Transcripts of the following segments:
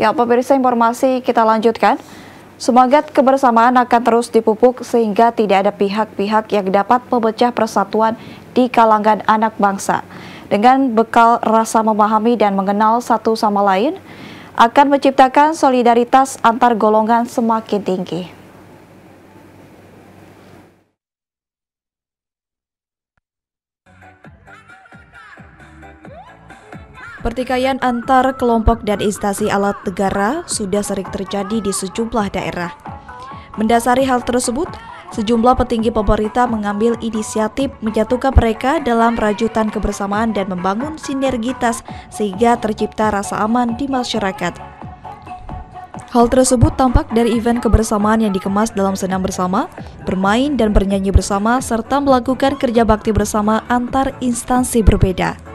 Ya, pemirsa informasi kita lanjutkan. Semangat kebersamaan akan terus dipupuk sehingga tidak ada pihak-pihak yang dapat memecah persatuan di kalangan anak bangsa. Dengan bekal rasa memahami dan mengenal satu sama lain, akan menciptakan solidaritas antar golongan semakin tinggi. Pertikaian antar kelompok dan instansi alat negara sudah sering terjadi di sejumlah daerah. Mendasari hal tersebut, sejumlah petinggi pemerintah mengambil inisiatif menjatuhkan mereka dalam rajutan kebersamaan dan membangun sinergitas sehingga tercipta rasa aman di masyarakat. Hal tersebut tampak dari event kebersamaan yang dikemas dalam senam bersama, bermain dan bernyanyi bersama, serta melakukan kerja bakti bersama antar instansi berbeda.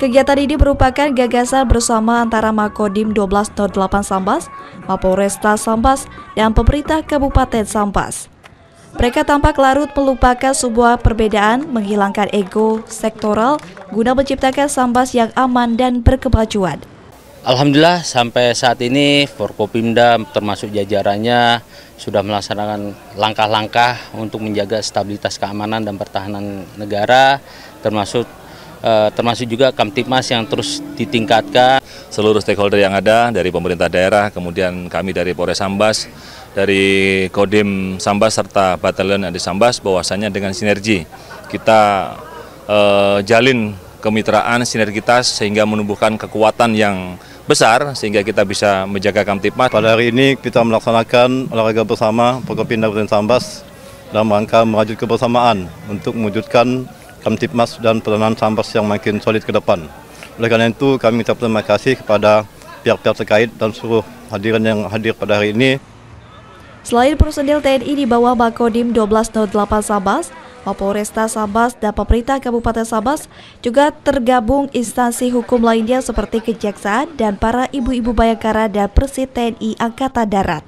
Kegiatan ini merupakan gagasan bersama antara Makodim 1208 Sambas, Mapolresta Sambas, dan pemerintah Kabupaten Sambas. Mereka tampak larut melupakan sebuah perbedaan, menghilangkan ego sektoral guna menciptakan Sambas yang aman dan berkemajuan. Alhamdulillah sampai saat ini Forkopimda termasuk jajarannya sudah melaksanakan langkah-langkah untuk menjaga stabilitas keamanan dan pertahanan negara termasuk Eh, termasuk juga Kamtipmas yang terus ditingkatkan. Seluruh stakeholder yang ada dari pemerintah daerah, kemudian kami dari Polres Sambas, dari Kodim Sambas serta Batalion adi Sambas bahwasanya dengan sinergi kita eh, jalin kemitraan sinergitas sehingga menumbuhkan kekuatan yang besar sehingga kita bisa menjaga Kamtipmas. Pada hari ini kita melaksanakan olahraga bersama Pokopinda Kabupaten Sambas dalam rangka merajut kebersamaan untuk mewujudkan Kamtipmas dan peranan sampah yang makin solid ke depan. Oleh karena itu kami minta terima kasih kepada pihak-pihak terkait dan seluruh hadirin yang hadir pada hari ini. Selain personil TNI di bawah Bakodim 1208 Sabas, Mapolresta Sabas dan pemerintah Kabupaten Sabas juga tergabung instansi hukum lainnya seperti kejaksaan dan para ibu-ibu bayangkara dan Presiden TNI Angkatan Darat.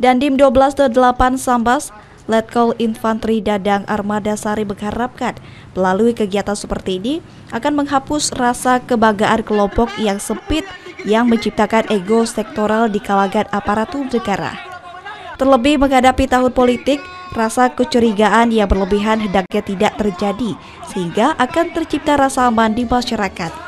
Dan Dim 1208 Sambas Letkol Infanteri Dadang Armada Sari mengharapkan melalui kegiatan seperti ini akan menghapus rasa kebanggaan kelompok yang sempit yang menciptakan ego sektoral di kalangan aparatur negara. Terlebih menghadapi tahun politik, rasa kecurigaan yang berlebihan hendaknya tidak terjadi sehingga akan tercipta rasa aman di masyarakat.